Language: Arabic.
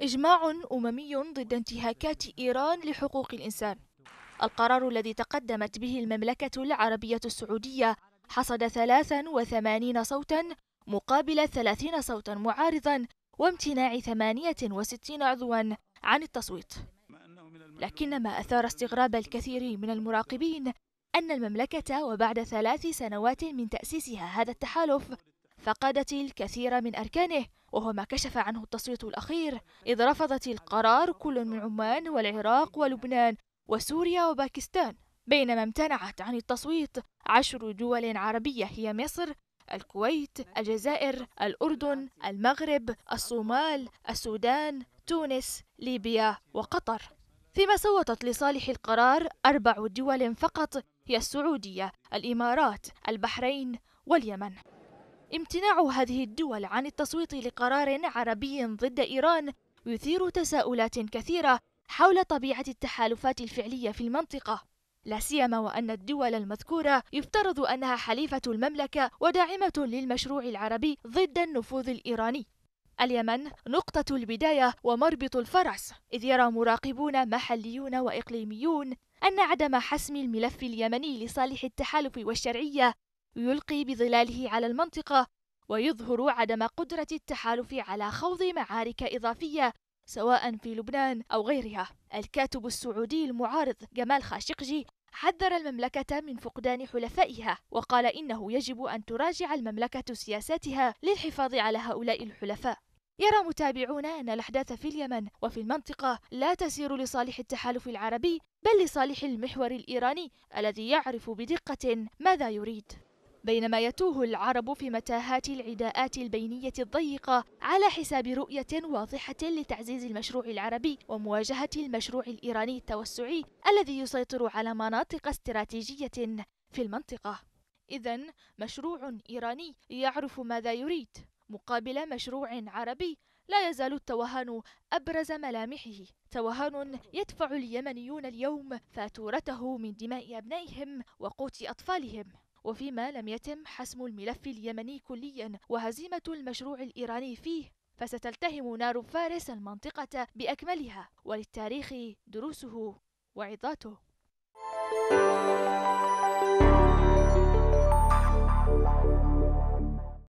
إجماع أممي ضد انتهاكات إيران لحقوق الإنسان القرار الذي تقدمت به المملكة العربية السعودية حصد 83 صوتا مقابل 30 صوتا معارضا وامتناع 68 عضوا عن التصويت لكن ما أثار استغراب الكثير من المراقبين أن المملكة وبعد ثلاث سنوات من تأسيسها هذا التحالف فقدت الكثير من أركانه وهو ما كشف عنه التصويت الأخير إذ رفضت القرار كل من عمان والعراق ولبنان وسوريا وباكستان بينما امتنعت عن التصويت عشر دول عربية هي مصر الكويت الجزائر الأردن المغرب الصومال السودان تونس ليبيا وقطر فيما صوتت لصالح القرار أربع دول فقط هي السعودية الإمارات البحرين واليمن امتناع هذه الدول عن التصويت لقرار عربي ضد إيران يثير تساؤلات كثيرة حول طبيعة التحالفات الفعلية في المنطقة لا سيما وأن الدول المذكورة يفترض أنها حليفة المملكة وداعمة للمشروع العربي ضد النفوذ الإيراني اليمن نقطة البداية ومربط الفرس، إذ يرى مراقبون محليون وإقليميون أن عدم حسم الملف اليمني لصالح التحالف والشرعية يلقي بظلاله على المنطقة ويظهر عدم قدرة التحالف على خوض معارك إضافية سواء في لبنان أو غيرها الكاتب السعودي المعارض جمال خاشقجي حذر المملكة من فقدان حلفائها وقال إنه يجب أن تراجع المملكة سياساتها للحفاظ على هؤلاء الحلفاء يرى متابعون أن الأحداث في اليمن وفي المنطقة لا تسير لصالح التحالف العربي بل لصالح المحور الإيراني الذي يعرف بدقة ماذا يريد بينما يتوه العرب في متاهات العداءات البينية الضيقة على حساب رؤية واضحة لتعزيز المشروع العربي ومواجهة المشروع الإيراني التوسعي الذي يسيطر على مناطق استراتيجية في المنطقة إذا مشروع إيراني يعرف ماذا يريد مقابل مشروع عربي لا يزال التوهان أبرز ملامحه توهان يدفع اليمنيون اليوم فاتورته من دماء أبنائهم وقوت أطفالهم وفيما لم يتم حسم الملف اليمني كليا وهزيمة المشروع الإيراني فيه فستلتهم نار فارس المنطقة بأكملها وللتاريخ دروسه وعظاته.